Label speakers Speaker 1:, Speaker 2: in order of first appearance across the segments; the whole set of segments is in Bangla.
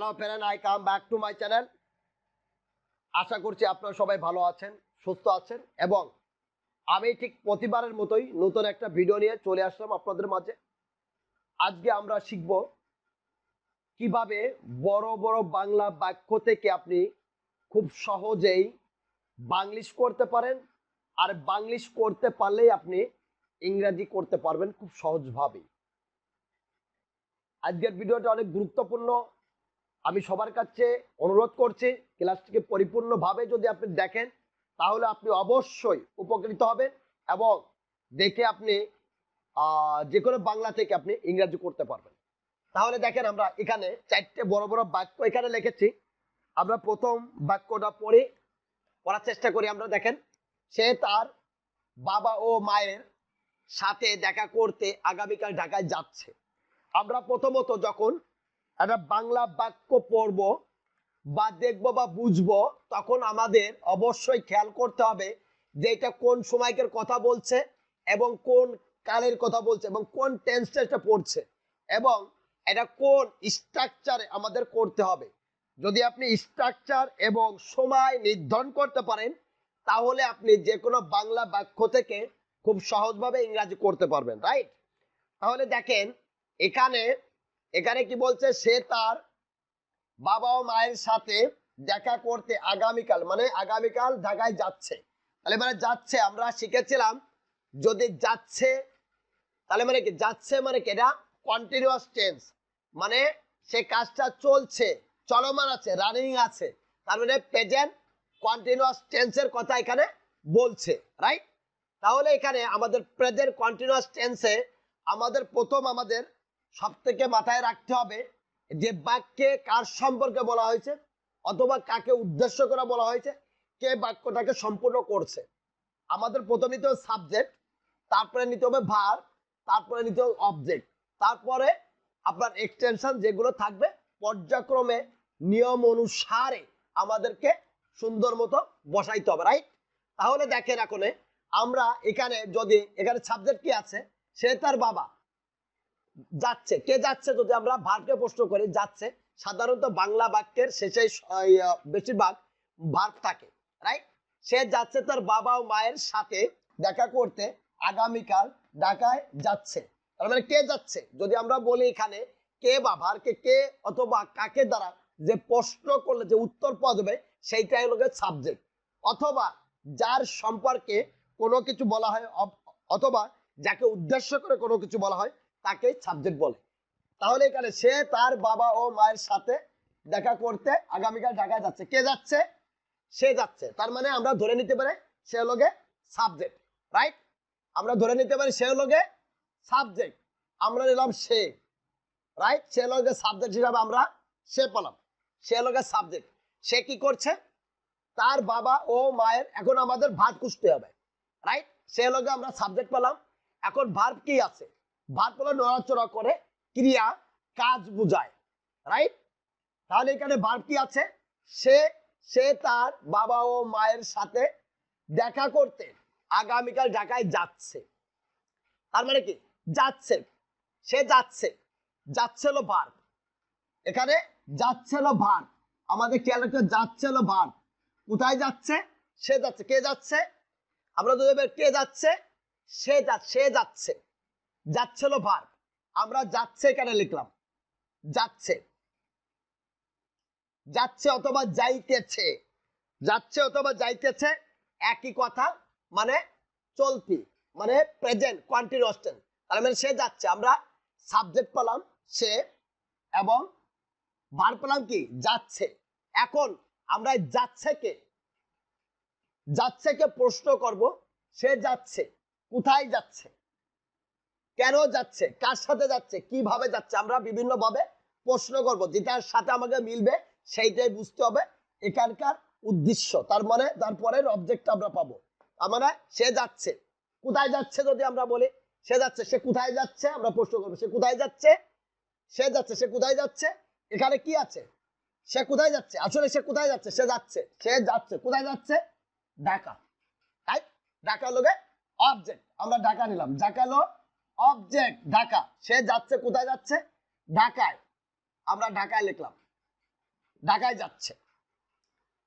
Speaker 1: hello parents I come back to my channel আশা করছি আপনারা সবাই ভালো আছেন সুস্থ আছেন এবং আমি ঠিক প্রতিবারের মতোই নতুন একটা ভিডিও নিয়ে চলে আসলাম আপনাদের মাঝে আজকে আমরা শিখব কিভাবে বড় বড় বাংলা বাক্য থেকে আপনি খুব সহজেই বাংলিশ করতে পারেন আর বাংলিশ করতে পারলেই আপনি ইংরাজি করতে পারবেন খুব সহজভাবে আজকের ভিডিওটা অনেক গুরুত্বপূর্ণ আমি সবার কাছে অনুরোধ করছি ক্লাসটিকে পরিপূর্ণভাবে যদি আপনি দেখেন তাহলে আপনি অবশ্যই উপকৃত হবেন এবং দেখে আপনি যে কোনো বাংলা থেকে আপনি ইংরাজি করতে পারবেন তাহলে দেখেন আমরা এখানে চারটে বড় বড় বাক্য এখানে লিখেছি আমরা প্রথম বাক্যটা পড়ে পড়ার চেষ্টা করি আমরা দেখেন সে তার বাবা ও মায়ের সাথে দেখা করতে আগামীকাল ঢাকায় যাচ্ছে আমরা প্রথমত যখন একটা বাংলা বাক্য পড়ব বা দেখব বা বুঝবো তখন আমাদের অবশ্যই খেয়াল করতে হবে যে এটা কোন সময়কের কথা বলছে এবং কোন কালের কথা বলছে এবং কোন টেন্সটা পড়ছে এবং এটা কোন স্ট্রাকচারে আমাদের করতে হবে যদি আপনি স্ট্রাকচার এবং সময় নির্ধারণ করতে পারেন তাহলে আপনি যে কোনো বাংলা বাক্য থেকে খুব সহজভাবে ইংরাজি করতে পারবেন রাইট তাহলে দেখেন এখানে এখানে কি বলছে সে তার বাবা ও মায়ের সাথে দেখা করতে আগামীকাল মানে আগামীকাল ঢাকায় যাচ্ছে তাহলে মানে যাচ্ছে আমরা শিখেছিলাম যদি যাচ্ছে তাহলে মানে কি যাচ্ছে মানে কি এটা কন্টিনিউয়াস টেন্স মানে সে কাজটা চলছে চলমান আছে রানিং আছে তার মানে প্রেজেন্ট কন্টিনিউয়াস টেন্সের কথা এখানে বলছে রাইট তাহলে এখানে আমাদের প্রেজেন্ট কন্টিনিউয়াস টেন্সে আমাদের প্রথম আমাদের সব থেকে মাথায় রাখতে হবে যে বাক্যে কার সম্পর্কে বলা হয়েছে অথবা কাকে উদ্দেশ্য করে বলা হয়েছে কে বাক্যটাকে সম্পূর্ণ করছে আমাদের প্রথম নিতে হবে সাবজেক্ট তারপরে নিতে হবে ভার তারপরে নিতে হবে অবজেক্ট তারপরে আপনার এক্সটেনশন যেগুলো থাকবে পর্যায়ক্রমে নিয়ম অনুসারে আমাদেরকে সুন্দর মতো বসাইতে হবে রাইট তাহলে দেখেন এখন আমরা এখানে যদি এখানে সাবজেক্ট কি আছে সে তার বাবা যাচ্ছে কে যাচ্ছে যদি আমরা ভার্বকে প্রশ্ন করি যাচ্ছে সাধারণত বাংলা বাক্যের শেষে বেশিরভাগ ভার্ব থাকে রাইট সে যাচ্ছে তার বাবা ও মায়ের সাথে দেখা করতে আগামীকাল ঢাকায় যাচ্ছে তার মানে কে যাচ্ছে যদি আমরা বলি এখানে কে বা ভারকে কে অথবা কাকে দ্বারা যে প্রশ্ন করলে যে উত্তর পাওয়া যাবে সেইটাই হলো সাবজেক্ট অথবা যার সম্পর্কে কোনো কিছু বলা হয় অথবা যাকে উদ্দেশ্য করে কোনো কিছু বলা হয় তাকে সাবজেক্ট বলে তাহলে এখানে সে তার বাবা ও মায়ের সাথে দেখা করতে আগামীকাল ঢাকায় যাচ্ছে কে যাচ্ছে সে যাচ্ছে তার মানে আমরা ধরে নিতে পারি সে লোকে সাবজেক্ট রাইট আমরা ধরে নিতে পারি সে লোকে সাবজেক্ট আমরা নিলাম সে রাইট সে লোকে সাবজেক্ট হিসাবে আমরা সে পেলাম সে লোকের সাবজেক্ট সে কি করছে তার বাবা ও মায়ের এখন আমাদের ভাত কুষতে হবে রাইট সে লোকে আমরা সাবজেক্ট পেলাম এখন ভার্ব কি আছে ভাত নড়াচড়া করে ক্রিয়া কাজ বোঝায় রাইট তাহলে এখানে ভার্ব কি আছে সে সে তার বাবা ও মায়ের সাথে দেখা করতে আগামীকাল ঢাকায় যাচ্ছে তার মানে কি যাচ্ছে সে যাচ্ছে লো ভার্ব এখানে যাচ্ছে লো ভার্ব আমাদের খেয়াল রাখতে লো ভার্ব কোথায় যাচ্ছে সে যাচ্ছে কে যাচ্ছে আমরা যদি কে যাচ্ছে সে যা সে যাচ্ছে যাচ্ছিল ভার আমরা যাচ্ছে এখানে লিখলাম যাচ্ছে যাচ্ছে অথবা যাইতেছে যাচ্ছে অথবা যাইতেছে একই কথা মানে চলতি মানে প্রেজেন্ট কন্টিনিউস টেন্স তার মানে সে যাচ্ছে আমরা সাবজেক্ট পেলাম সে এবং ভার পেলাম কি যাচ্ছে এখন আমরা যাচ্ছে কে যাচ্ছে কে প্রশ্ন করব সে যাচ্ছে কোথায় যাচ্ছে কেন যাচ্ছে কার সাথে যাচ্ছে কিভাবে যাচ্ছে আমরা বিভিন্ন ভাবে প্রশ্ন করব যেটার সাথে আমাকে মিলবে সেইটাই বুঝতে হবে এখানকার উদ্দেশ্য তার মানে তারপরের অবজেক্ট আমরা পাবো আমরা মানে সে যাচ্ছে কোথায় যাচ্ছে যদি আমরা বলি সে যাচ্ছে সে কোথায় যাচ্ছে আমরা প্রশ্ন করবো সে কোথায় যাচ্ছে সে যাচ্ছে সে কোথায় যাচ্ছে এখানে কি আছে সে কোথায় যাচ্ছে আসলে সে কোথায় যাচ্ছে সে যাচ্ছে সে যাচ্ছে কোথায় যাচ্ছে ঢাকা তাই ঢাকা লোকে অবজেক্ট আমরা ঢাকা নিলাম ঢাকা লোক অবজেক্ট ঢাকা সে যাচ্ছে কোথায় যাচ্ছে ঢাকায় আমরা ঢাকায় লিখলাম ঢাকায় যাচ্ছে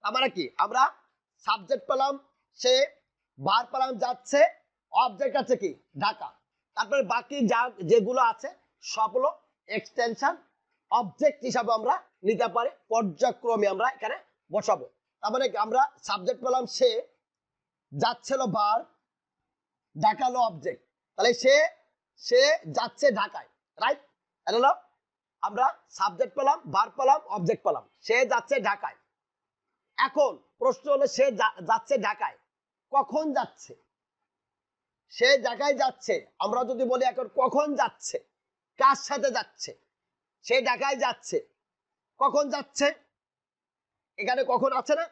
Speaker 1: আমরা মানে কি আমরা সাবজেক্ট পেলাম সে বার পেলাম যাচ্ছে অবজেক্ট আছে কি ঢাকা তারপরে বাকি যা যেগুলো আছে সবগুলো এক্সটেনশন অবজেক্ট হিসাবে আমরা নিতে পারি পর্যায়ক্রমে আমরা এখানে বসাবো তারপরে মানে আমরা সাবজেক্ট পেলাম সে যাচ্ছিল বার ঢাকালো অবজেক্ট তাহলে সে সে যাচ্ছে ঢাকায় রাইট আমরা সাবজেক্ট পেলাম বার পেলাম অবজেক্ট পেলাম সে যাচ্ছে ঢাকায় এখন প্রশ্ন হলো সে যাচ্ছে ঢাকায় কখন যাচ্ছে সে ঢাকায় যাচ্ছে আমরা যদি বলি এখন কখন যাচ্ছে কার সাথে যাচ্ছে সে ঢাকায় যাচ্ছে কখন যাচ্ছে এখানে কখন আছে না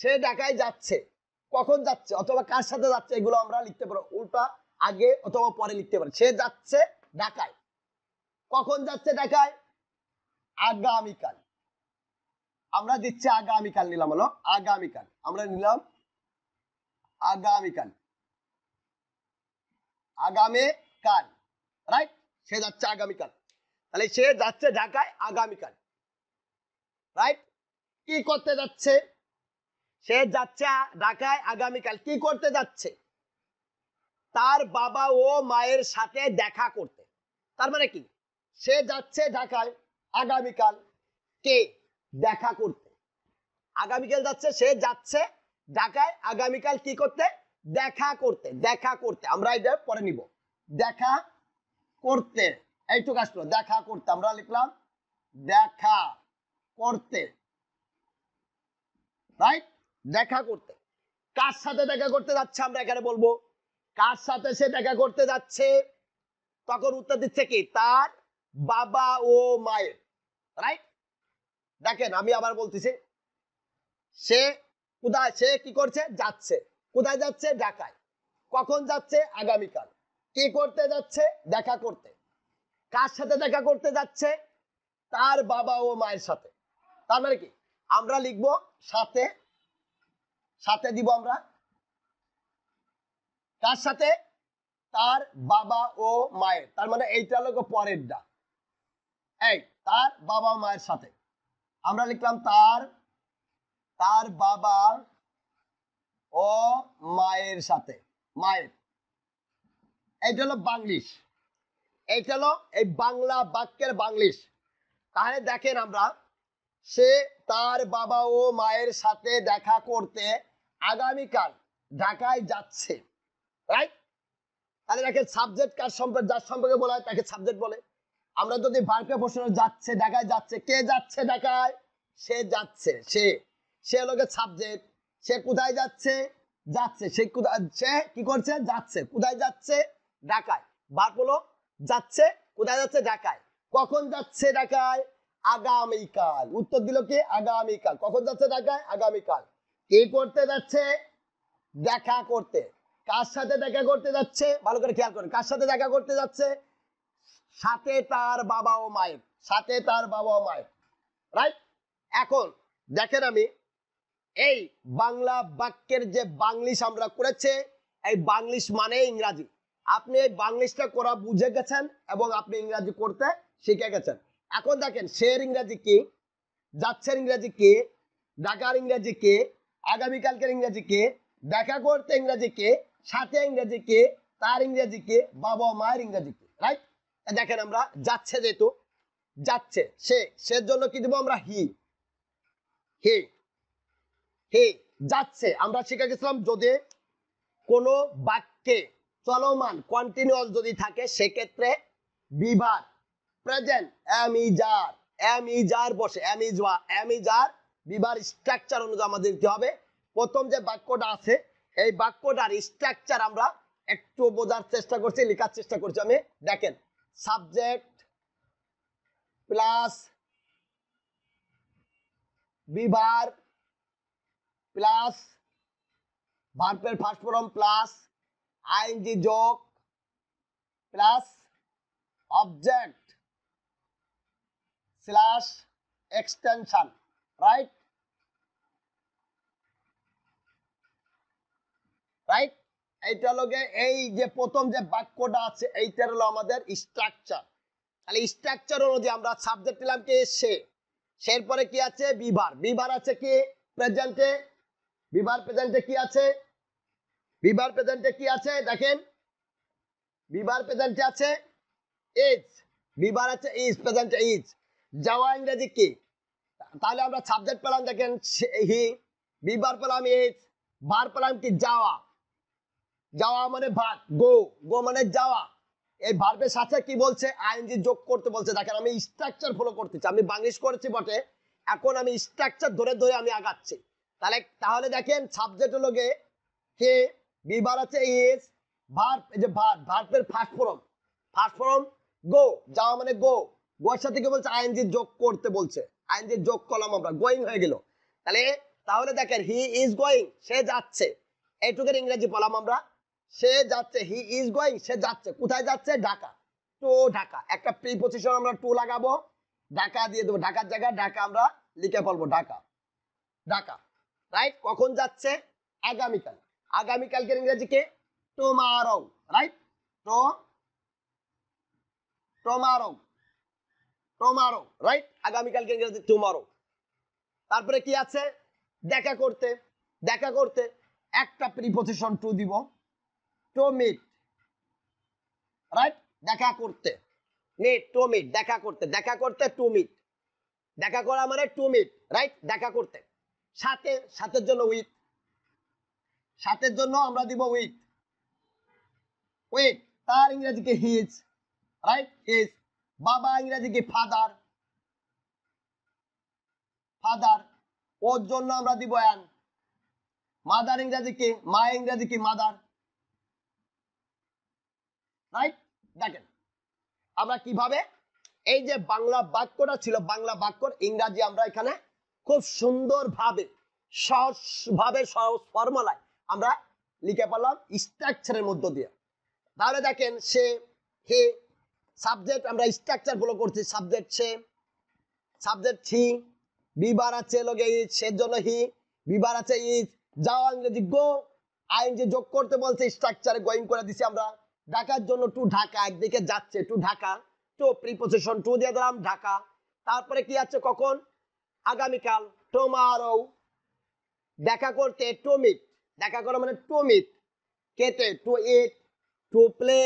Speaker 1: সে ঢাকায় যাচ্ছে কখন যাচ্ছে অথবা কার সাথে যাচ্ছে এগুলো আমরা লিখতে পারো উল্টা আগে অথবা পরে লিখতে পারে সে যাচ্ছে ঢাকায় কখন যাচ্ছে ঢাকায় আগামীকাল আমরা দিচ্ছি আগামীকাল নিলাম হলো আগামীকাল আমরা নিলাম আগামীকাল আগামীকাল রাইট সে যাচ্ছে আগামীকাল তাহলে সে যাচ্ছে ঢাকায় আগামীকাল রাইট কি করতে যাচ্ছে সে যাচ্ছে ঢাকায় আগামীকাল কি করতে যাচ্ছে তার বাবা ও মায়ের সাথে দেখা করতে তার মানে কি সে যাচ্ছে ঢাকায় আগামীকাল কে দেখা করতে আগামীকাল যাচ্ছে সে যাচ্ছে ঢাকায় আগামীকাল কি করতে দেখা করতে দেখা করতে আমরা এটা পরে নিব দেখা করতে এইটুকু আসলো দেখা করতে আমরা লিখলাম দেখা করতে রাইট দেখা করতে কার সাথে দেখা করতে যাচ্ছে আমরা এখানে বলবো কার সাথে সে দেখা করতে যাচ্ছে তখন উত্তর দিচ্ছে কি তার বাবা ও মায়ের রাইট দেখেন আমি আবার বলতেছি সে কোথায় সে কি করছে যাচ্ছে কোথায় যাচ্ছে ঢাকায় কখন যাচ্ছে আগামীকাল কি করতে যাচ্ছে দেখা করতে কার সাথে দেখা করতে যাচ্ছে তার বাবা ও মায়ের সাথে তার মানে কি আমরা লিখবো সাথে সাথে দিব আমরা কার সাথে তার বাবা ও মায়ের তার মানে এইটা হলো পরেরটা এই তার বাবা মায়ের সাথে আমরা লিখলাম তার তার বাবা ও মায়ের সাথে মায়ের এইটা হলো বাংলিশ এইটা হলো এই বাংলা বাক্যের বাংলিশ তাহলে দেখেন আমরা সে তার বাবা ও মায়ের সাথে দেখা করতে আগামীকাল ঢাকায় যাচ্ছে রাইট তাহলে তাকে সাবজেক্ট কার সম্পর্কে যার সম্পর্কে বলা হয় তাকে সাবজেক্ট বলে আমরা যদি প্রশ্ন যাচ্ছে ঢাকায় যাচ্ছে কে যাচ্ছে ঢাকায় সে যাচ্ছে সে সে লোকের সাবজেক্ট সে কোথায় যাচ্ছে যাচ্ছে সে কোথায় সে কি করছে যাচ্ছে কোথায় যাচ্ছে ঢাকায় হলো যাচ্ছে কোথায় যাচ্ছে ঢাকায় কখন যাচ্ছে ঢাকায় আগামীকাল উত্তর দিল কি আগামীকাল কখন যাচ্ছে ঢাকায় আগামীকাল কে করতে যাচ্ছে দেখা করতে কার সাথে দেখা করতে যাচ্ছে ভালো করে খেয়াল করেন কার সাথে দেখা করতে যাচ্ছে সাথে তার বাবা ও মায়ের সাথে তার বাবা ও মায়ের রাইট এখন দেখেন আমি এই বাংলা বাক্যের যে বাংলিশ আমরা করেছে এই বাংলিশ মানে ইংরাজি আপনি এই বাংলিশটা করা বুঝে গেছেন এবং আপনি ইংরাজি করতে শিখে গেছেন এখন দেখেন শের ইংরাজি কি যাচ্ছেন ইংরাজি কে ডাকার ইংরাজি কে আগামীকালকের ইংরাজি কে দেখা করতে ইংরাজি কে সাথে ইংরেজি কে তার ইংরেজি কে বাবা মায়ের ইংরেজি কে রাইট দেখেন আমরা যাচ্ছে যেহেতু যাচ্ছে সে সের জন্য কি দেবো আমরা হি হে হে যাচ্ছে আমরা শিখে গেছিলাম যদি কোনো বাক্যে চলমান কন্টিনিউস যদি থাকে সেক্ষেত্রে বিভার present am is are am is are বসে এম ইজ এম ইজার বিভার স্ট্রাকচার অনুযায়ী আমাদের কি হবে প্রথম যে বাক্যটা আছে এই বাক্যটার স্ট্রাকচার আমরা একটু বোঝার চেষ্টা করছি লেখার চেষ্টা করছি আমি দেখেন সাবজেক্ট প্লাস বিভার প্লাস ভার্পের ফার্স্ট ফর্ম প্লাস আইএনজি যোগ plus object slash extension right right এইটা লগে এই যে প্রথম যে বাক্যটা আছে এইটার হলো আমাদের স্ট্রাকচার তাহলে স্ট্রাকচার অনুযায়ী আমরা সাবজেক্ট নিলাম কি সে সের পরে কি আছে বিভার বিভার আছে কি প্রেজেন্টে বিভার প্রেজেন্টে কি আছে বিভার প্রেজেন্টে কি আছে দেখেন বিভার প্রেজেন্টে আছে ইজ বিভার আছে ইজ প্রেজেন্টে ইজ যাওয়া ইংরেজি কি তাহলে আমরা সাবজেক্ট পেলাম দেখেন হি বিভার পেলাম ইজ বার পেলাম কি যাওয়া যাওয়া মানে ভাত গো গো মানে যাওয়া এই ভার্বের সাথে কি বলছে আইনজি যোগ করতে বলছে দেখেন আমি স্ট্রাকচার ফলো করতেছি আমি বাংলিশ করেছি বটে এখন আমি স্ট্রাকচার ধরে ধরে আমি আগাচ্ছি তাহলে তাহলে দেখেন সাবজেক্ট হলো কে কে বিবার আছে ইস ভার্ব এই যে ভার্ব ভার্বের first form first form go যাওয়া মানে গো গোয়ার সাথে কি বলছে আইএনজি যোগ করতে বলছে আইনজি যোগ করলাম আমরা গোয়িং হয়ে গেল তাহলে তাহলে দেখেন হি ইজ গোয়িং সে যাচ্ছে এইটুকের ইংরেজি বললাম আমরা সে যাচ্ছে হি ইজ গোয়িং সে যাচ্ছে কোথায় যাচ্ছে ঢাকা টু ঢাকা একটা পজিশন আমরা টু লাগাবো ঢাকা দিয়ে দেবো ঢাকার জায়গায় ঢাকা আমরা লিখে ফেলবো ঢাকা ঢাকা রাইট কখন যাচ্ছে আগামীকাল আগামীকালকের ইংরেজি কে tomorrow right to tomorrow tomorrow right আগামীকালকে ইংরেজি টুমারো তারপরে কি আছে দেখা করতে দেখা করতে একটা প্রিপোজিশন টু দিব টু মিট রাইট দেখা করতে মিট টু মিট দেখা করতে দেখা করতে টু মিট দেখা করা মানে টু মিট রাইট দেখা করতে সাথে সাথের জন্য উইথ সাথের জন্য আমরা দিব উইথ উইথ তার ইংরেজিকে হিজ রাইট হিজ বাবা ইংরেজিকে ফাদার ফাদার ওর জন্য আমরা দিব অ্যান মাদার ইংরেজি কি মা ইংরেজি কি মাদার রাইট দেখেন আমরা কিভাবে এই যে বাংলা বাক্যটা ছিল বাংলা বাক্যর ইংরাজি আমরা এখানে খুব সুন্দরভাবে ভাবে সহজ ফর্মুলায় আমরা লিখে পেলাম স্ট্রাকচারের মধ্য দিয়ে তাহলে দেখেন সে হে সাবজেক্ট আমরা স্ট্রাকচার ফলো করছি সাবজেক্ট সে সাবজেক্ট হি বিবার আছে লগে ইজ জন্য হি বিবার আছে ইজ যাও ইংরেজি গো আইন যে যোগ করতে বলছে স্ট্রাকচারে গোয়িং করে দিছি আমরা ঢাকার জন্য টু ঢাকা একদিকে যাচ্ছে to Dhaka to preposition to দিয়ে দিলাম ঢাকা তারপরে কি আছে কখন আগামীকাল টুমারো দেখা করতে টু মিট দেখা করা মানে টু মিট কেটে টু ইট টু প্লে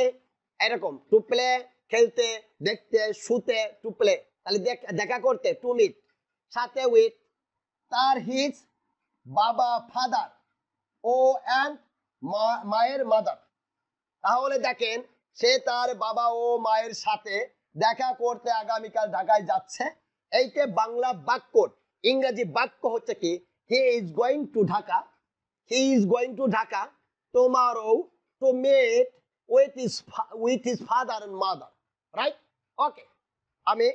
Speaker 1: এরকম টু প্লে খেলতে দেখতে শুতে টু প্লে তাহলে দেখা করতে টু মিট সাথে উইট তার হিজ বাবা ফাদার ও অ্যান্ড মায়ের মাদার তাহলে দেখেন সে তার বাবা ও মায়ের সাথে দেখা করতে আগামীকাল ঢাকায় যাচ্ছে এইকে বাংলা বাক্য ইংরেজি বাক্য হচ্ছে কি he is going to Dhaka he is going to Dhaka tomorrow to met with his with his father and mother right okay আমি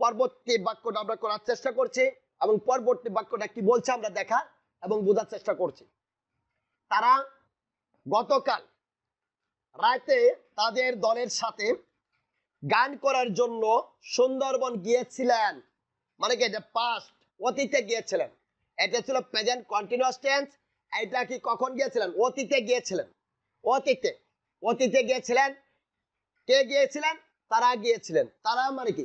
Speaker 1: পরবর্তী বাক্যটা আমরা করার চেষ্টা করছি এবং পরবর্তী বাক্যটা কি বলছে আমরা দেখা এবং বোঝার চেষ্টা করছি তারা গতকাল রাতে তাদের দলের সাথে গান করার জন্য সুন্দরবন গিয়েছিলেন মানে কি এটা পাস্ট অতীতে গিয়েছিলেন এটা ছিল প্রেজেন্ট কন্টিনিউয়াস টেন্স এটা কি কখন গিয়েছিলেন অতীতে গিয়েছিলেন অতীতে অতীতে গিয়েছিলেন কে গিয়েছিলেন তারা গিয়েছিলেন তারা মানে কি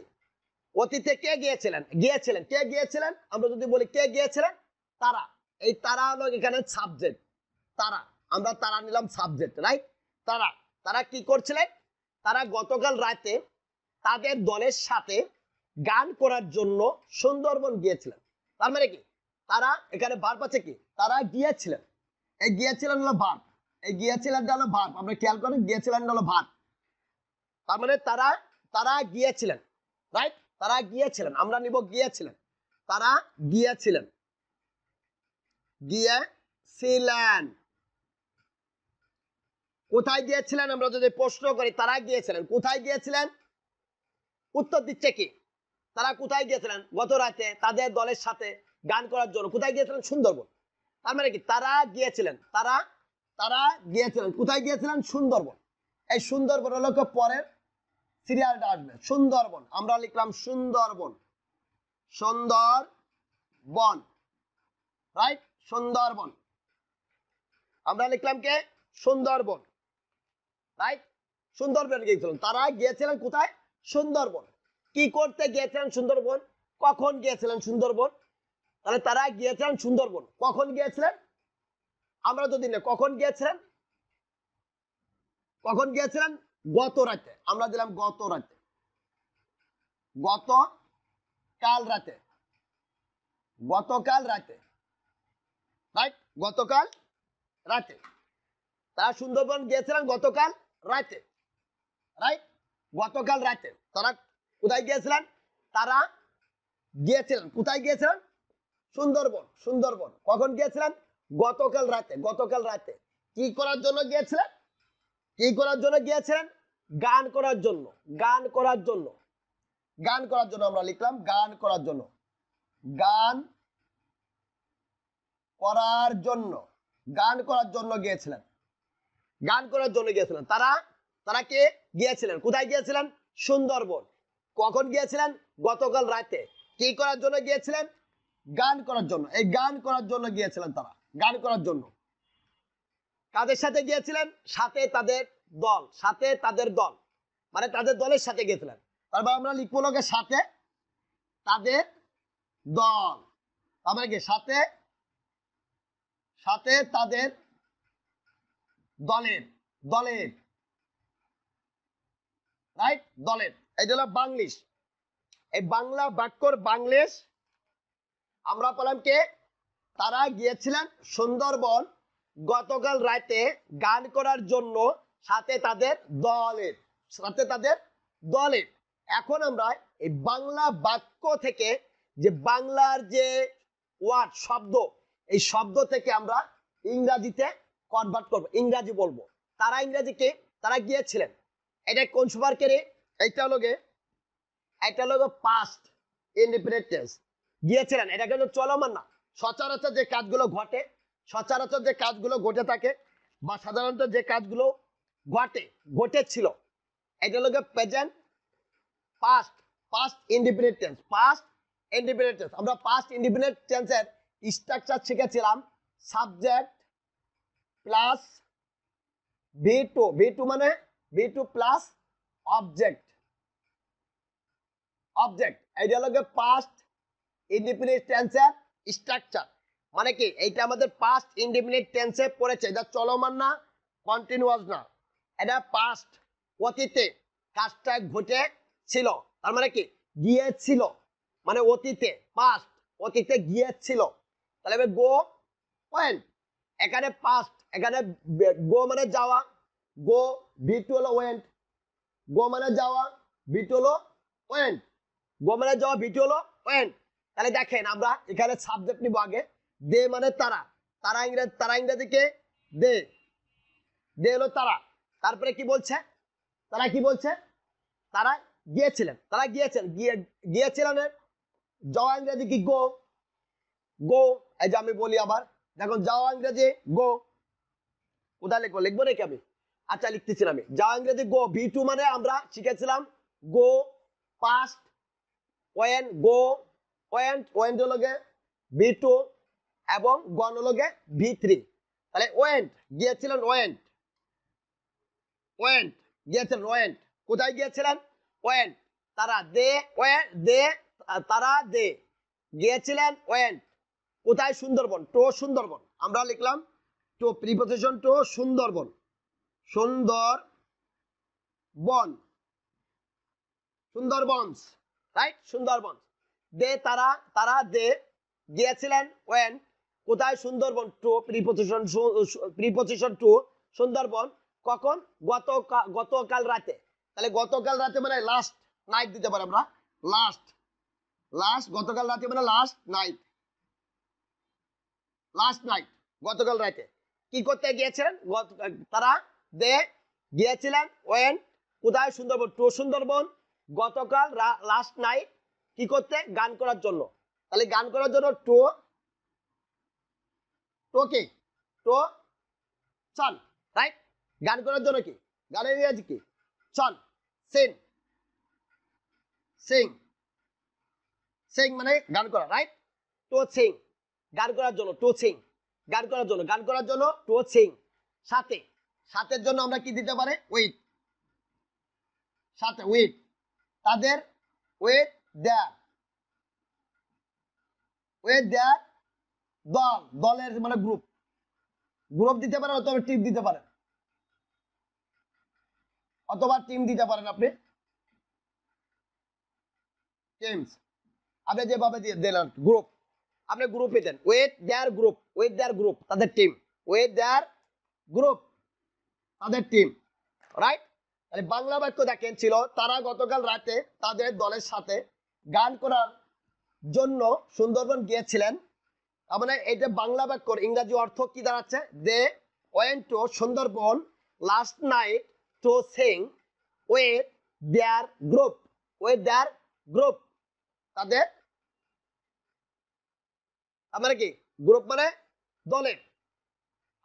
Speaker 1: অতীতে কে গিয়েছিলেন গিয়েছিলেন কে গিয়েছিলেন আমরা যদি বলি কে গিয়েছিলেন তারা এই তারা হলো এখানে সাবজেক্ট তারা আমরা তারা নিলাম সাবজেক্ট রাইট তারা তারা কি করছিলেন তারা গতকাল রাতে তাদের দলের সাথে গান করার জন্য সুন্দরবন গিয়েছিলেন তার মানে কি তারা এখানে ভার্ব পাচ্ছে কি তারা গিয়েছিলেন এই গিয়েছিলেন হলো ভার্ব এই গিয়েছিলেন হলো ভার্ব আমরা খেয়াল করেন গিয়েছিলেন হলো ভার্ব তার মানে তারা তারা গিয়েছিলেন রাইট তারা গিয়েছিলেন আমরা নিব গিয়েছিলেন তারা গিয়েছিলেন গিয়েছিলেন কোথায় গিয়েছিলেন আমরা যদি প্রশ্ন করি তারা গিয়েছিলেন কোথায় গিয়েছিলেন উত্তর দিচ্ছে কি তারা কোথায় গিয়েছিলেন গত রাতে তাদের দলের সাথে গান করার জন্য কোথায় গিয়েছিলেন সুন্দরবন তার মানে কি তারা গিয়েছিলেন তারা তারা গিয়েছিলেন কোথায় গিয়েছিলেন সুন্দরবন এই সুন্দরবন হলো পরের সিরিয়ালটা আসবে সুন্দরবন আমরা লিখলাম সুন্দরবন সুন্দরবন রাইট সুন্দরবন আমরা লিখলাম কে সুন্দরবন রাইট সুন্দরবনে গিয়েছিলেন তারা গিয়েছিলেন কোথায় সুন্দরবন কি করতে গিয়েছিলেন সুন্দরবন কখন গিয়েছিলেন সুন্দরবন তাহলে তারা গিয়েছিলেন সুন্দরবন কখন গিয়েছিলেন আমরা যদি না কখন গিয়েছিলেন কখন গিয়েছিলেন গত রাতে আমরা দিলাম গত রাতে গত কাল রাতে গতকাল রাতে রাইট গতকাল রাতে তারা সুন্দরবন গিয়েছিলেন গতকাল রাতে রাইট গতকাল রাতে তারা কোথায় গিয়েছিলেন তারা গিয়েছিলেন কোথায় গিয়েছিলেন সুন্দরবন সুন্দরবন কখন গিয়েছিলেন গতকাল রাতে গতকাল রাতে কি করার জন্য গিয়েছিলেন কি করার জন্য গিয়েছিলেন গান করার জন্য গান করার জন্য গান করার জন্য আমরা লিখলাম গান করার জন্য গান করার জন্য গান করার জন্য গিয়েছিলেন গান করার জন্য গিয়েছিলেন তারা তারা কে গিয়েছিলেন কোথায় গিয়েছিলেন সুন্দরবন কখন গিয়েছিলেন গতকাল রাতে কি করার জন্য গিয়েছিলেন গান করার জন্য এই গান করার জন্য গিয়েছিলেন তারা গান করার জন্য কাদের সাথে গিয়েছিলেন সাথে তাদের দল সাথে তাদের দল মানে তাদের দলের সাথে গিয়েছিলেন তারপর আমরা লিখবো লোকের সাথে তাদের দল আমরা কি সাথে সাথে তাদের দলের দলের রাইট দলের এই হলো বাংলিশ এই বাংলা বাক্যর বাংলাদেশ আমরা বললাম কে তারা গিয়েছিলেন সুন্দরবন গতকাল রাতে গান করার জন্য সাথে তাদের দলের সাথে তাদের দলের এখন আমরা এই বাংলা বাক্য থেকে যে বাংলার যে ওয়ার্ড শব্দ এই শব্দ থেকে আমরা ইংরাজিতে কনভার্ট করবো ইংরাজি বলবো তারা ইংরাজি কে তারা গিয়েছিলেন এটা কোন সুপার কেরে এইটা হলো এটা হলো পাস্ট ইন্ডিপেন্ডেন্স গিয়েছিলেন এটা কিন্তু চলমান না সচরাচর যে কাজগুলো ঘটে সচরাচর যে কাজগুলো ঘটে থাকে বা সাধারণত যে কাজগুলো ঘটে ঘটেছিল এটা হলো present past past independence past independence আমরা পাস্ট ইন্ডিপেন্ডেন্টেন্সের স্ট্রাকচার শিখেছিলাম subject plus B two B two মানে B two plus object object এইটা হলো পাস্ট ইন্ডিপেন্ডেন্ট টেন্সের স্ট্রাকচার মানে কি এইটা আমাদের পাস্ট ইন্ডিপেন্ডেন্ট টেন্সে পড়েছে এটা চলমান না কন্টিনিউয়াস না এটা পাস্ট অতীতে কাজটা ঘটে ছিল তার মানে কি গিয়েছিল মানে অতীতে পাস্ট অতীতে গিয়েছিল তাহলে গো পয়েন্ট এখানে পাস্ট এখানে গো মানে যাওয়া গো বি হলো ওয়েন্ট গো মানে যাওয়া বি হলো ওয়েন্ট গো মানে যাওয়া বি হলো ওয়েন্ট তাহলে দেখেন আমরা এখানে সাবজেক্ট নিব আগে দে মানে তারা তারা ইংরেজ তারা ইংরেজিকে দে দে হলো তারা তারপরে কি বলছে তারা কি বলছে তারা গিয়েছিলেন তারা গিয়েছেন গিয়ে গিয়েছিলেন যাওয়া ইংরেজি কি গো গো এই যে আমি বলি আবার দেখো যাওয়া ইংরেজি গো কোথায় লিখবো লিখবো নাকি আমি আচ্ছা লিখতেছিলাম আমি যাওয়া ইংরেজি গো ভি টু মানে আমরা শিখেছিলাম go past went go went went লগে ভি টু এবং গণ লগে ভি থ্রি তাহলে ওয়েন্ট গিয়েছিলেন ওয়েন্ট ওয়েন্ট গিয়েছিলেন ওয়েন্ট কোথায় গিয়েছিলেন ওয়েন্ট তারা দে ওয়েন্ট দে তারা দে গিয়েছিলেন ওয়েন্ট কোথায় সুন্দরবন টো সুন্দরবন আমরা লিখলাম টো প্রিপোজিশন টো সুন্দরবন সুন্দর বন সুন্দরবনস রাইট সুন্দরবন দে তারা তারা দে গিয়েছিলেন ওয়েন কোথায় Sundarban to preposition preposition to Sundarban কখন গত গতকাল রাতে তাহলে গতকাল রাতে মানে লাস্ট নাইট দিতে পারি আমরা লাস্ট লাস্ট গতকাল রাতে মানে লাস্ট নাইট লাস্ট নাইট গতকাল রাতে কি করতে গিয়েছিলেন তারা দে গিয়েছিলেন ওয়েন কোথায় সুন্দরবন টু সুন্দরবন গতকাল লাস্ট নাইট কি করতে গান করার জন্য তাহলে গান করার জন্য টু টু কি টু চান রাইট গান করার জন্য কি গানের ইংরেজি কি সান সিন সিং সিং মানে গান করা রাইট টু সিং গান করার জন্য টোচিং গান করার জন্য গান করার জন্য টোচিং সাথে সাথের জন্য আমরা কি দিতে পারে উইথ সাথে উইথ তাদের উইথ দেয়ার উইথ দেয়ার দল দলের মানে গ্রুপ গ্রুপ দিতে পারেন অথবা টিম দিতে পারেন অথবা টিম দিতে পারেন আপনি টিমস আপনি যেভাবে দিলেন গ্রুপ আপনি গ্রুপে দেন with their group with their group তাদের টিম ওয়েট দেয়ার গ্রুপ তাদের টিম রাইট তাহলে বাংলা বাক্য দেখেন ছিল তারা গতকাল রাতে তাদের দলের সাথে গান করার জন্য সুন্দরবন গিয়েছিলেন তার মানে এটা বাংলা বাক্যর ইংরাজি অর্থ কি দাঁড়াচ্ছে they went to Sundarban last night to sing with their group with their group তাদের আমরা কি গ্রুপ মানে দলে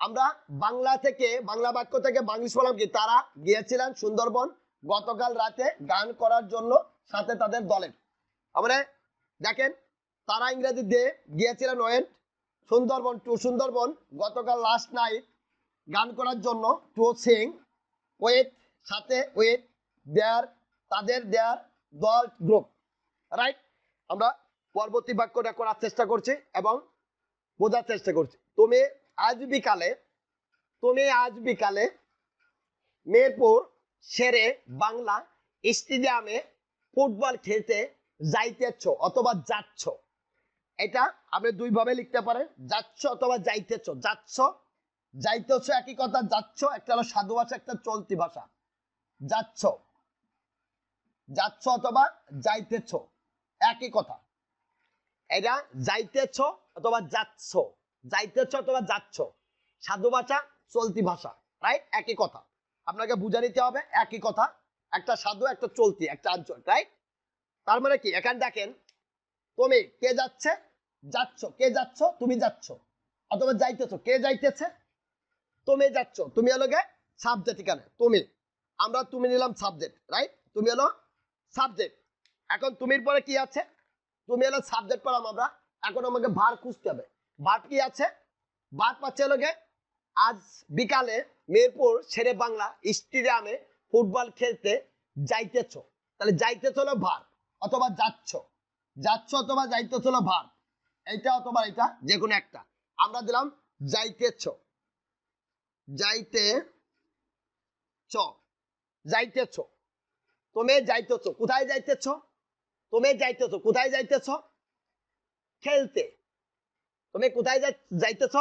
Speaker 1: আমরা বাংলা থেকে বাংলা বাক্য থেকে বাংলিশ বললাম কি তারা গিয়েছিলেন সুন্দরবন গতকাল রাতে গান করার জন্য সাথে তাদের দলের আমরা দেখেন তারা ইংরেজি দিয়ে গিয়েছিলেন ওয়েন সুন্দরবন টু সুন্দরবন গতকাল লাস্ট নাইট গান করার জন্য টু সিং ওয়েট সাথে ওয়েট দেয়ার তাদের দেয়ার দল গ্রুপ রাইট আমরা পরবর্তী বাক্যটা করার চেষ্টা করছি এবং বোঝার চেষ্টা করছি তুমি আজ বিকালে তুমি আজ বিকালে মেরপুর সেরে বাংলা স্টেডিয়ামে ফুটবল খেলতে যাইতেছ অথবা যাচ্ছ এটা আপনি দুইভাবে লিখতে পারেন যাচ্ছ অথবা যাইতেছ যাচ্ছ যাইতেছ একই কথা যাচ্ছ একটা হলো সাধু ভাষা একটা চলতি ভাষা যাচ্ছ যাচ্ছ অথবা যাইতেছ একই কথা এটা যাইতেছ অথবা যাচ্ছ যাইতেছ অথবা যাচ্ছ সাধু ভাষা চলতি ভাষা রাইট একই কথা আপনাকে বুঝে নিতে হবে একই কথা একটা সাধু একটা চলতি একটা আঞ্চল রাইট তার মানে কি এখানে দেখেন তুমি কে যাচ্ছে যাচ্ছ কে যাচ্ছ তুমি যাচ্ছ অথবা যাইতেছ কে যাইতেছে তুমি যাচ্ছ তুমি হলো গে সাবজেক্ট এখানে তুমি আমরা তুমি নিলাম সাবজেক্ট রাইট তুমি হলো সাবজেক্ট এখন তুমির পরে কি আছে তুমি এলো সাবজেক্ট পেলাম আমরা এখন আমাকে ভার খুঁজতে হবে ভাট কি আছে ভাট পাচ্ছে লোকে আজ বিকালে মেরপুর ছেড়ে বাংলা স্টেডিয়ামে ফুটবল খেলতে যাইতেছ তাহলে যাইতেছ না ভার অথবা যাচ্ছ যাচ্ছ অথবা যাইতেছ না ভার এইটা অথবা এটা যে কোনো একটা আমরা দিলাম যাইতেছ যাইতে চ যাইতেছ তুমি যাইতেছ কোথায় যাইতেছ তুমি যাইতেছ কোথায় যাইতেছ খেলতে তুমি কোথায় যাইতেছ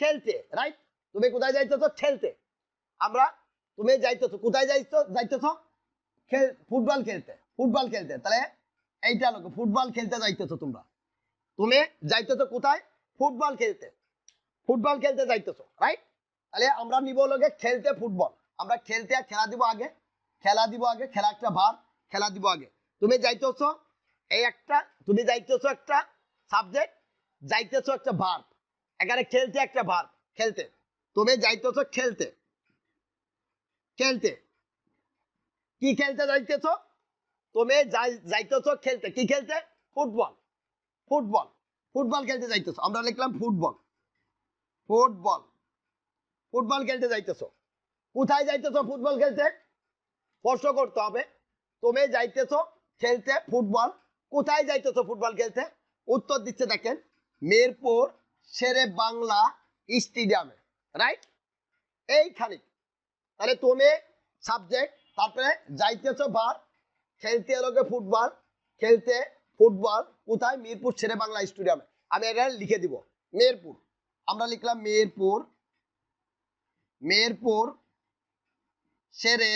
Speaker 1: খেলতে রাইট তুমি কোথায় যাইতেছ খেলতে আমরা তুমি যাইতেছ কোথায় যাইতো যাইতেছ খেল ফুটবল খেলতে ফুটবল খেলতে তাহলে এইটা লোক ফুটবল খেলতে যাইতেছ তোমরা তুমি যাইতেছ কোথায় ফুটবল খেলতে ফুটবল খেলতে যাইতেছ রাইট তাহলে আমরা নিব লোকে খেলতে ফুটবল আমরা খেলতে খেলা দিব আগে খেলা দিব আগে খেলা একটা ভার খেলা দিব আগে তুমি যাইতেছ এই একটা তুমি যাইতেছ একটা সাবজেক্ট যাইতেছ একটা ভার্ব এখানে খেলতে একটা ভার্ব খেলতে তুমি যাইতেছ খেলতে খেলতে কি খেলতে যাইতেছ তুমি যাইতেছ খেলতে কি খেলতে ফুটবল ফুটবল ফুটবল খেলতে যাইতেছ আমরা লিখলাম ফুটবল ফুটবল ফুটবল খেলতে যাইতেছ কোথায় যাইতেছ ফুটবল খেলতে স্পর্শ করতে হবে তুমি যাইতেছ খেলতে ফুটবল কোথায় যাইতো তো ফুটবল খেলতে উত্তর দিচ্ছে দেখেন মিরপুর শেরে বাংলা স্টেডিয়ামে রাইট এইখানে তাহলে তুমি সাবজেক্ট তারপরে যাইতেছ বার খেলতে এলোকে ফুটবল খেলতে ফুটবল কোথায় মিরপুর শেরে বাংলা স্টেডিয়ামে আমি এটা লিখে দিব মেরপুর আমরা লিখলাম মেরপুর মেরপুর শেরে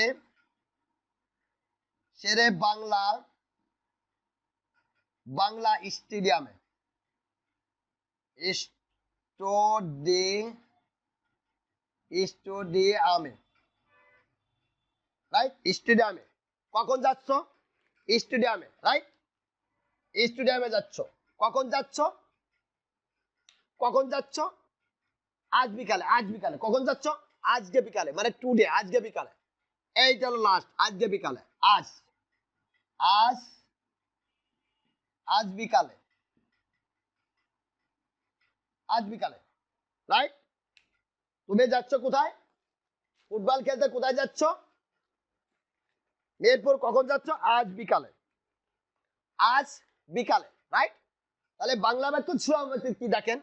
Speaker 1: শেরে বাংলা বাংলা স্টেডিয়ামে স্টেডিয়ামে রাইট স্টেডিয়ামে কখন যাচ্ছ স্টেডিয়ামে রাইট স্টেডিয়ামে যাচ্ছ কখন যাচ্ছ কখন যাচ্ছ আজ বিকালে আজ বিকালে কখন যাচ্ছ আজকে বিকালে মানে টুডে আজকে বিকালে এইটা হলো লাস্ট আজকে বিকালে আজ আজ আজ বিকালে আজ বিকালে রাইট তুমি যাচ্ছ কোথায় ফুটবল খেলতে কোথায় যাচ্ছ মেহেরপুর কখন যাচ্ছ আজ বিকালে আজ বিকালে রাইট তাহলে বাংলা বাক্য ছুঁয়া কি দেখেন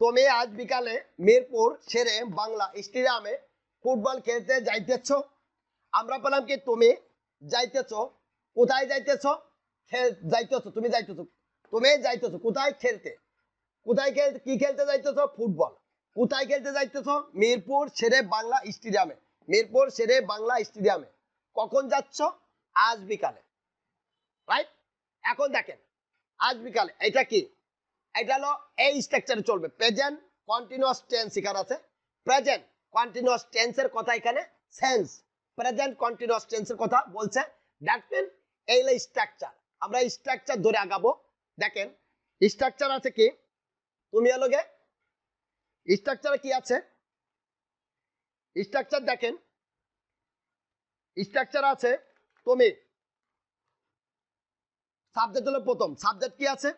Speaker 1: তুমি আজ বিকালে মিরপুর ছেড়ে বাংলা স্টেডিয়ামে ফুটবল খেলতে যাইতেছ আমরা বললাম কি তুমি যাইতেছ কোথায় যাইতেছ খেল যাইতেছো তুমি যাইতেছো তুমি যাইতেছো কোথায় খেলতে কোথায় খেলতে কি খেলতে যাইতেছো ফুটবল কোথায় খেলতে যাইতেছো মিরপুর শেরে বাংলা স্টেডিয়ামে মিরপুর শেরে বাংলা স্টেডিয়ামে কখন যাচ্ছ আজ বিকালে রাইট এখন দেখেন আজ বিকালে এটা কি এটা হলো এই স্ট্রাকচারে চলবে প্রেজেন্ট কন্টিনিউয়াস টেন্স এখানে আছে প্রেজেন্ট কন্টিনিউয়াস টেন্সের কথা এখানে সেন্স প্রেজেন্ট কন্টিনিউয়াস টেন্সের কথা বলছে দ্যাট মিন এই স্ট্রাকচার আমরা স্ট্রাকচার ধরে আগাবো দেখেন স্ট্রাকচার আছে কি তুমি গে স্ট্রাকচার কি আছে স্ট্রাকচার দেখেন স্ট্রাকচার আছে তুমি সাবজেক্ট হলো প্রথম সাবজেক্ট কি আছে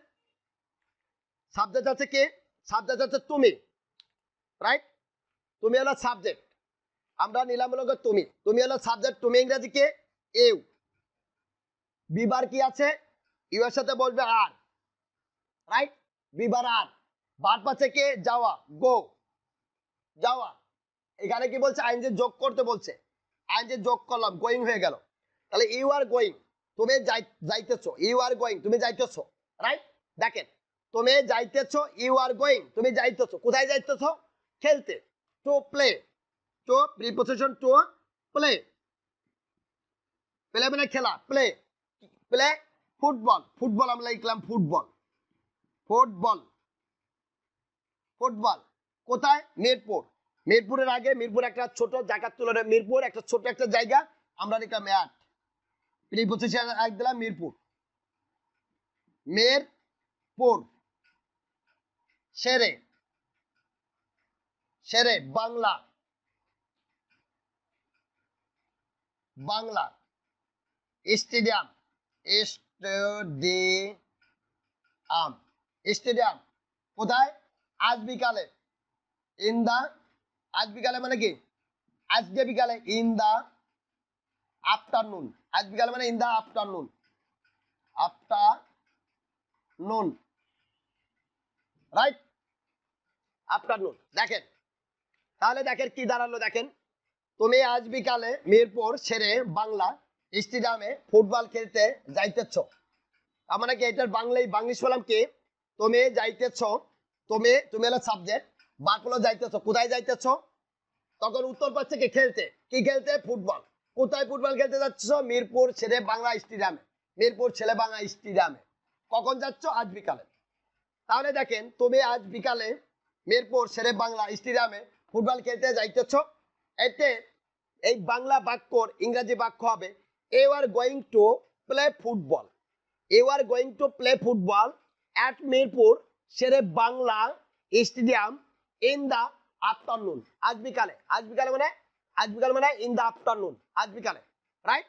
Speaker 1: সাবজেক্ট আছে কে সাবজেক্ট আছে তুমি রাইট তুমি হলো সাবজেক্ট আমরা নিলাম তুমি তুমি হলো সাবজেক্ট তুমি ইংরেজি কে এউ বি বার কি আছে ইউ এর সাথে বসবে আর রাইট বি বার আর বার পাচ্ছে কে যাওয়া গো যাওয়া এখানে কি বলছে আইন যে যোগ করতে বলছে আইন যে যোগ করলাম গোয়িং হয়ে গেল তাহলে ইউ আর গোয়িং তুমি যাইতেছ ইউ আর গোয়িং তুমি যাইতেছ রাইট দেখেন তুমি যাইতেছ ইউ আর গোয়িং তুমি যাইতেছ কোথায় যাইতেছ খেলতে to play to preposition to play play মানে খেলা প্লে প্লে ফুটবল ফুটবল আমরা লিখলাম ফুটবল ফুটবল ফুটবল কোথায় মিরপুর মিরপুরের আগে মিরপুর একটা ছোট জায়গার তুলনায় মিরপুর একটা ছোট একটা জায়গা আমরা লিখলাম অ্যাট প্লে প্রিপোজিশন এক দিলাম Mirpur Mirpur Shere Shere Bangla Bangla stadium stadium stadium কোথায় আজ বিকালে ইন দা আজ বিকালে মানে কি আজকে বিকালে ইন দা আফটারনুন আজ বিকালে মানে in the afternoon afternoon right afternoon দেখেন তাহলে দেখেন কি দাঁড়ালো দেখেন তুমি আজ বিকালে মিরপুর ছেড়ে বাংলা স্টেডিয়ামে ফুটবল খেলতে যাইতেছ আমরা মানে কি এটার বাংলায় বাংলিশ বললাম কি তুমি যাইতেছ তুমি তুমি হলো সাবজেক্ট বাকলো যাইতেছ কোথায় যাইতেছ তখন উত্তর পাচ্ছে কি খেলতে কি খেলতে ফুটবল কোথায় ফুটবল খেলতে যাচ্ছ মিরপুর ছেলে বাংলা স্টেডিয়ামে মিরপুর ছেলে বাংলা স্টেডিয়ামে কখন যাচ্ছ আজ বিকালে তাহলে দেখেন তুমি আজ বিকালে মিরপুর ছেলে বাংলা স্টেডিয়ামে ফুটবল খেলতে যাইতেছ এতে এই বাংলা বাক্যর ইংরাজি বাক্য হবে you are going to play football you are going to play football at Mirpur Shere Bangla stadium in the afternoon আজ বিকালে আজ বিকালে মানে আজ বিকালে মানে ইন দ্য আফটারনুন আজ বিকালে রাইট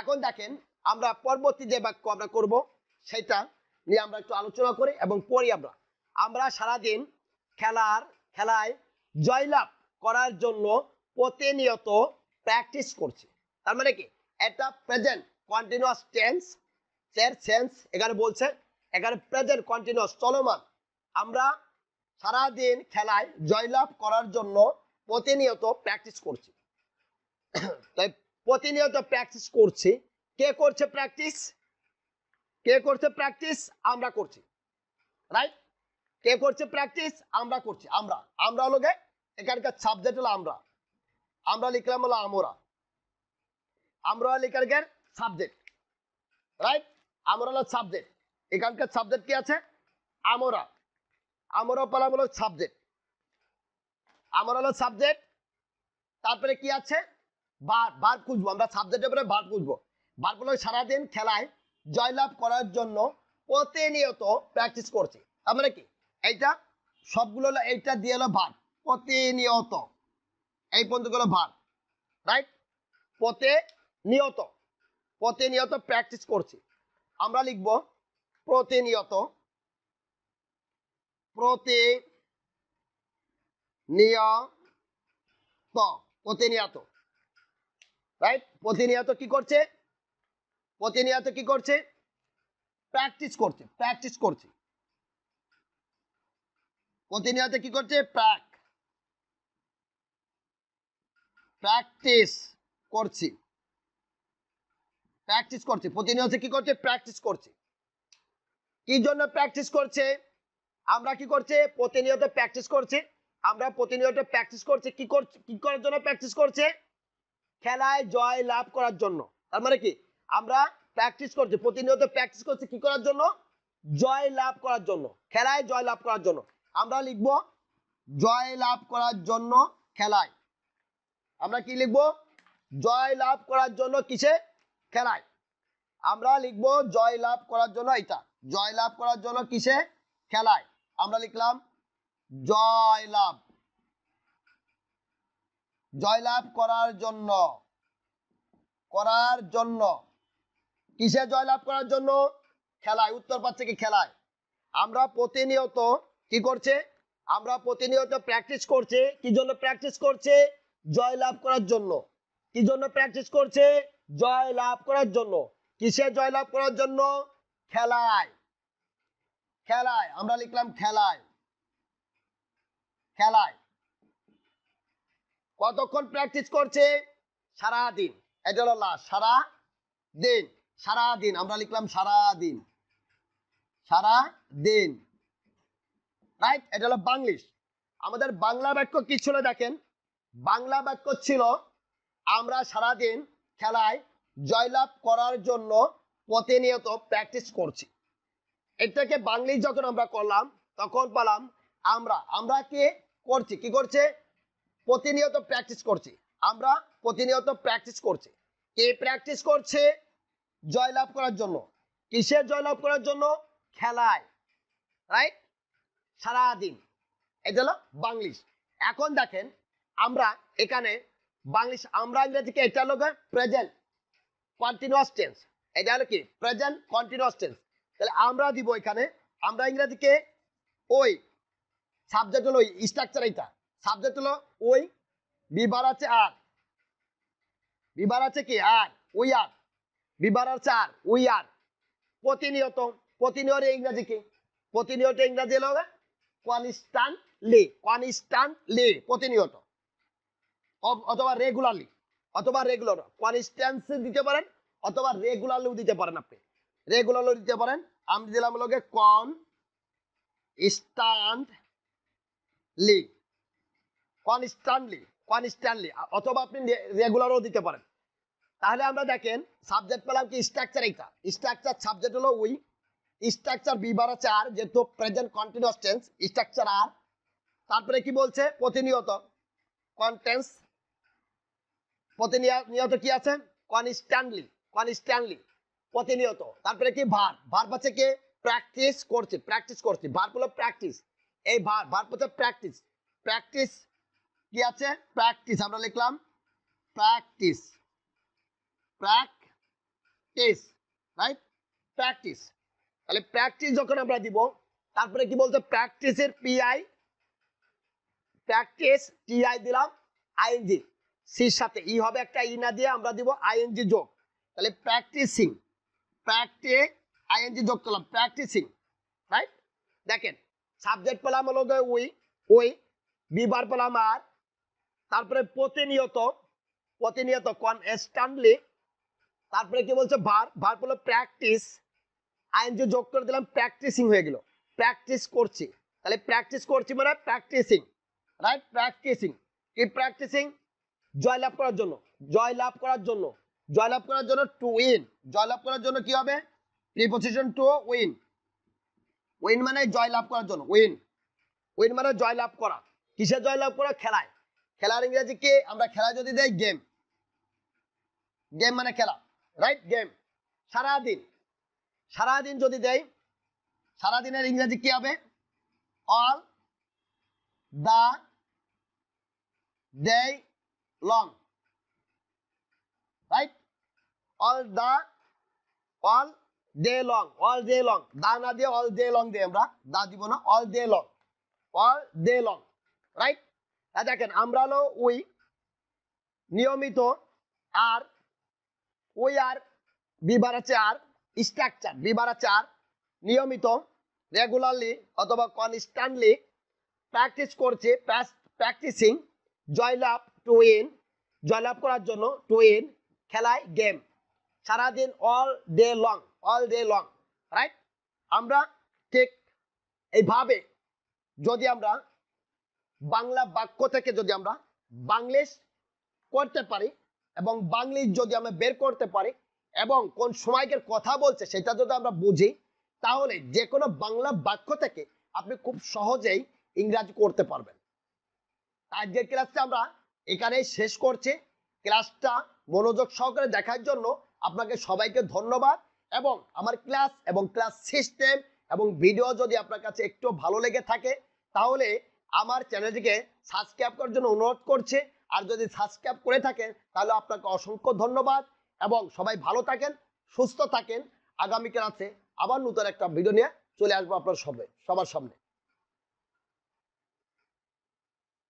Speaker 1: এখন দেখেন আমরা পরবর্তী যে বাক্য আমরা করব সেটা নিয়ে আমরা একটু আলোচনা করি এবং পড়ি আমরা আমরা সারাদিন খেলার খেলায় জয়লাভ করার জন্য প্রতিনিয়ত প্র্যাকটিস করছি তার মানে কি এটা প্রেজেন্ট কন্টিনিউয়াস টেন্স এর সেন্স এখানে বলছে এখানে প্রেজেন্ট কন্টিনিউয়াস চলমান আমরা সারাদিন খেলায় জয়লাভ করার জন্য প্রতিনিয়ত প্র্যাকটিস করছি তাই প্রতিনিয়ত প্র্যাকটিস করছি কে করছে প্র্যাকটিস কে করছে প্র্যাকটিস আমরা করছি রাইট কে করছে প্র্যাকটিস আমরা করছি আমরা আমরা হলো এখানকার সাবজেক্ট হলো আমরা আমরা লিখলাম হলো আমরা আমরা লিকার্গের সাবজেক্ট রাইট আমরাল সাবজেক্ট এখানকার সাবজেক্ট কি আছে আমরা আমরা পালাম সাবজেক্ট আমরাল সাবজেক্ট তারপরে কি আছে বার বার খুঁজবো আমরা সাবজেক্টের পরে বার খুঁজবো বার সারাদিন খেলায় জয়লাভ করার জন্য প্রতিনিয়ত প্র্যাকটিস করছি তার মানে কি এইটা সবগুলো হলো এইটা দিয়ে হলো ভার প্রতিনিয়ত এই পর্যন্ত হলো ভার রাইট প্রতি নিয়ত প্রতিনিয়ত প্র্যাকটিস করছি আমরা লিখব প্রতিনিয়ত প্রতি নিয়ত প্রতিনিয়ত রাইট প্রতিনিয়ত কি করছে প্রতিনিয়ত কি করছে প্র্যাকটিস করছে প্র্যাকটিস করছে প্রতিনিয়ত কি করছে প্র্যাক প্র্যাকটিস করছি প্র্যাকটিস করছে প্রতিনিয়ত কি করছে প্র্যাকটিস করছে কি জন্য প্র্যাকটিস করছে আমরা কি করছে প্রতিনিয়ত প্র্যাকটিস করছে আমরা প্রতিনিয়ত প্র্যাকটিস করছে কি করছে কি করার জন্য প্র্যাকটিস করছে খেলায় জয় লাভ করার জন্য তার মানে কি আমরা প্র্যাকটিস করছি প্রতিনিয়ত প্র্যাকটিস করছি কি করার জন্য জয় লাভ করার জন্য খেলায় জয় লাভ করার জন্য আমরা লিখব জয় লাভ করার জন্য খেলায় আমরা কি লিখব জয় লাভ করার জন্য কিসে খেলায় আমরা লিখব জয় লাভ করার জন্য এটা জয় লাভ করার জন্য কিসে খেলায় আমরা লিখলাম জয় লাভ জয় লাভ করার জন্য করার জন্য কিসে জয় লাভ করার জন্য খেলায় উত্তর পাচ্ছে কি খেলায় আমরা প্রতিনিয়ত কি করছে আমরা প্রতিনিয়ত প্র্যাকটিস করছে কি জন্য প্র্যাকটিস করছে জয় লাভ করার জন্য কি জন্য প্র্যাকটিস করছে জয় লাভ করার জন্য কিসে জয় লাভ করার জন্য খেলায় খেলায় আমরা লিখলাম খেলায় খেলায় কতক্ষণ প্র্যাকটিস করছে সারা দিন এজল্লাহ সারা দিন সারা দিন আমরা লিখলাম সারা দিন সারা দিন রাইট এটা হলো বাংলিশ আমাদের বাংলা বাক্য কি ছিল দেখেন বাংলা বাক্য ছিল আমরা সারা দিন খেলায় জয়লাভ করার জন্য প্রতিনিয়ত প্র্যাকটিস করছি এটাকে বাংলি যখন আমরা করলাম তখন পালাম আমরা আমরা কে করছি কি করছে প্রতিনিয়ত প্র্যাকটিস করছি আমরা প্রতিনিয়ত প্র্যাকটিস করছি কে প্র্যাকটিস করছে জয়লাভ করার জন্য কিসে জয়লাভ করার জন্য খেলায় রাইট সারাদিন এটা হলো বাংলিশ এখন দেখেন আমরা এখানে বাংলিশ আমরা ইংরেজিকে এটা হলো প্রেজেন্ট কন্টিনিউয়াস টেন্স এটা হলো কি প্রেজেন্ট কন্টিনিউয়াস টেন্স তাহলে আমরা দিব এখানে আমরা ইংরেজিকে ওই সাবজেক্ট হলো স্ট্রাকচার এইটা সাবজেক্ট হলো ওই বিবার আছে আর বিবার আছে কি আর ওই আর বিবার আছে আর ওই আর প্রতিনিয়ত প্রতিনিয়ত ইংরাজি কি প্রতিনিয়ত ইংরাজি হলো কনস্ট্যান্টলি কনস্ট্যান্টলি প্রতিনিয়ত অথবা রেগুলারলি অথবা রেগুলার কনস্ট্যান্সি দিতে পারেন অথবা রেগুলারলিও দিতে পারেন আপনি রেগুলারলিও দিতে পারেন আমি দিলাম লোকে কন স্ট্যান্ডলি কনস্ট্যান্টলি কনস্ট্যান্টলি অথবা আপনি রেগুলারও দিতে পারেন তাহলে আমরা দেখেন সাবজেক্ট পেলাম কি স্ট্রাকচার এইটা স্ট্রাকচার সাবজেক্ট হলো উই স্ট্রাকচার বি বার আর যেহেতু প্রেজেন্ট কন্টিনিউস টেন্স স্ট্রাকচার আর তারপরে কি বলছে প্রতিনিয়ত কন্টেন্স প্রতিনিয়ত কি আছে কোয়ান কোয়ান কনস্ট্যান্টলি প্রতিনিয়ত তারপরে কি ভার ভার পাচ্ছে কে প্র্যাকটিস করছে প্র্যাকটিস করছে ভার হলো প্র্যাকটিস এই ভার ভার পাচ্ছে প্র্যাকটিস প্র্যাকটিস কি আছে প্র্যাকটিস আমরা লিখলাম প্র্যাকটিস প্র্যাকটিস রাইট প্র্যাকটিস তাহলে প্র্যাকটিস যখন আমরা দিব তারপরে কি বলতো প্র্যাকটিসের পিআই প্র্যাকটিস টিআই দিলাম আইএনজি সির সাথে ই হবে একটা ই না দিয়ে আমরা দিব আইএনজি যোগ তাহলে প্র্যাকটিসিং প্র্যাকটে আইএনজি যোগ করলাম প্র্যাকটিসিং রাইট দেখেন সাবজেক্ট পেলাম হলো ওই ওই বিবার পেলাম আর তারপরে প্রতিনিয়ত প্রতিনিয়ত স্ট্যান্ডলি তারপরে কি বলছে ভার ভার বললো প্র্যাকটিস আইএনজি যোগ করে দিলাম প্র্যাকটিসিং হয়ে গেল প্র্যাকটিস করছি তাহলে প্র্যাকটিস করছি মানে প্র্যাকটিসিং রাইট প্র্যাকটিসিং কি প্র্যাকটিসিং জয়লাভ করার জন্য জয়লাভ করার জন্য জয়লাভ করার জন্য টু উইন জয়লাভ করার জন্য কি হবে প্রিপোজিশন টু উইন উইন মানে জয়লাভ করার জন্য উইন উইন মানে জয়লাভ করা কিসে জয়লাভ করা খেলায় খেলার ইংরেজি কি আমরা খেলা যদি দেই গেম গেম মানে খেলা রাইট গেম সারাদিন সারাদিন যদি দেই সারাদিনের ইংরেজি কি হবে all the day long right all the all day long all day long the না দিয়ে all day long দিয়ে আমরা দা দিব না all day long all day long right দেখেন আমরা হলো ওই নিয়মিত আর ওই আর বিবার আছে আর স্ট্রাকচার বিবার আছে আর নিয়মিত রেগুলারলি অথবা কনস্ট্যান্টলি প্র্যাকটিস করছে প্র্যাকটিসিং জয়লাভ টু ইন জয়লাভ করার জন্য টু ইন খেলায় গেম সারাদিন all day long all day long right আমরা ঠিক এইভাবে যদি আমরা বাংলা বাক্য থেকে যদি আমরা বাংলিশ করতে পারি এবং বাংলিশ যদি আমরা বের করতে পারি এবং কোন সময়কের কথা বলছে সেটা যদি আমরা বুঝি তাহলে যে কোনো বাংলা বাক্য থেকে আপনি খুব সহজেই ইংরাজি করতে পারবেন আজকের ক্লাসে আমরা এখানে শেষ করছে ক্লাসটা মনোযোগ সহকারে দেখার জন্য আপনাকে সবাইকে ধন্যবাদ এবং আমার ক্লাস এবং ক্লাস সিস্টেম এবং ভিডিও যদি আপনার কাছে একটু ভালো লেগে থাকে তাহলে আমার চ্যানেলটিকে সাবস্ক্রাইব করার জন্য অনুরোধ করছে আর যদি সাবস্ক্রাইব করে থাকেন তাহলে আপনাকে অসংখ্য ধন্যবাদ এবং সবাই ভালো থাকেন সুস্থ থাকেন আগামী ক্লাসে আবার নতুন একটা ভিডিও নিয়ে চলে আসবো আপনার সবে সবার সামনে